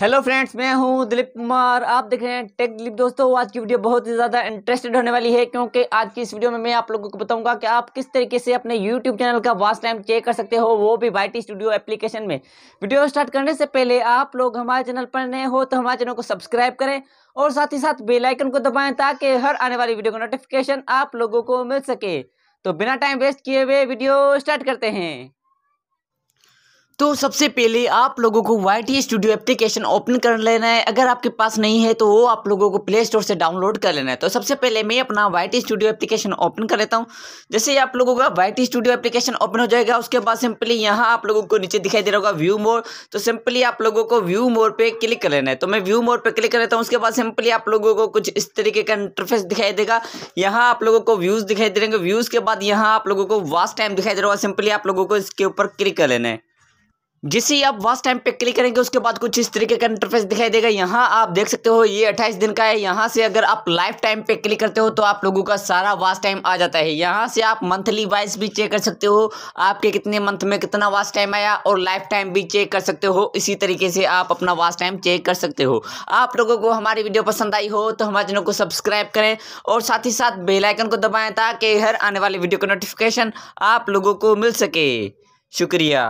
hello friends मैं हूं दिलीप कुमार आप देख रहे हैं टेक दिलीप दोस्तों आज की वीडियो बहुत ही ज़्यादा इंटरेस्टेड होने वाली है क्योंकि आज की इस वीडियो में मैं आप लोगों को बताऊंगा कि आप किस तरीके से अपने यूट्यूब चैनल का वास्ट टाइम चेक कर सकते हो वो भी वाई स्टूडियो एप्लीकेशन में वीडियो स्टार्ट करने से पहले आप लोग हमारे चैनल पर नए हो तो हमारे चैनल को सब्सक्राइब करें और साथ ही साथ बेलाइकन को दबाएँ ताकि हर आने वाली वीडियो का नोटिफिकेशन आप लोगों को मिल सके तो बिना टाइम वेस्ट किए हुए वीडियो स्टार्ट करते हैं तो सबसे पहले आप लोगों को Y T studio application open कर लेना है अगर आपके पास नहीं है तो वो आप लोगों को प्ले स्टोर से डाउनलोड कर लेना है तो सबसे पहले मैं अपना Y T studio application open कर लेता हूँ जैसे आप लोगों का Y T studio application open हो जाएगा उसके बाद सिंपली यहाँ आप लोगों को नीचे दिखाई दे रहा होगा व्यू मोर तो सिंपली आप लोगों को व्यू मोर पर क्लिक कर लेना है तो मैं व्यू मोर पर क्लिक कर लेता हूँ उसके बाद सिंपली आप लोगों को कुछ इस तरीके का इंटरफेस दिखाई देगा यहाँ आप लोगों को व्यूज़ दिखाई दे रहे व्यूज़ के बाद यहाँ आप लोगों को वास्ट टाइम दिखाई दे रहा होगा सिंपली आप लोगों को इसके ऊपर क्लिक कर लेना है जिसे आप वास्ट टाइम पे क्लिक करेंगे उसके बाद कुछ इस तरीके का इंटरफेस दिखाई देगा यहाँ आप देख सकते हो ये 28 दिन का है यहाँ से अगर आप लाइफ टाइम पे क्लिक करते हो तो आप लोगों का सारा वास्ट टाइम आ जाता है यहाँ से आप मंथली वाइज भी चेक कर सकते हो आपके कितने मंथ में कितना वास्ट टाइम आया और लाइफ टाइम भी चेक कर सकते हो इसी तरीके से आप अपना वास्ट टाइम चेक कर सकते हो आप लोगों को हमारी वीडियो पसंद आई हो तो हमारे चैनल को सब्सक्राइब करें और साथ ही साथ बेलाइकन को दबाएँ ताकि हर आने वाली वीडियो का नोटिफिकेशन आप लोगों को मिल सके शुक्रिया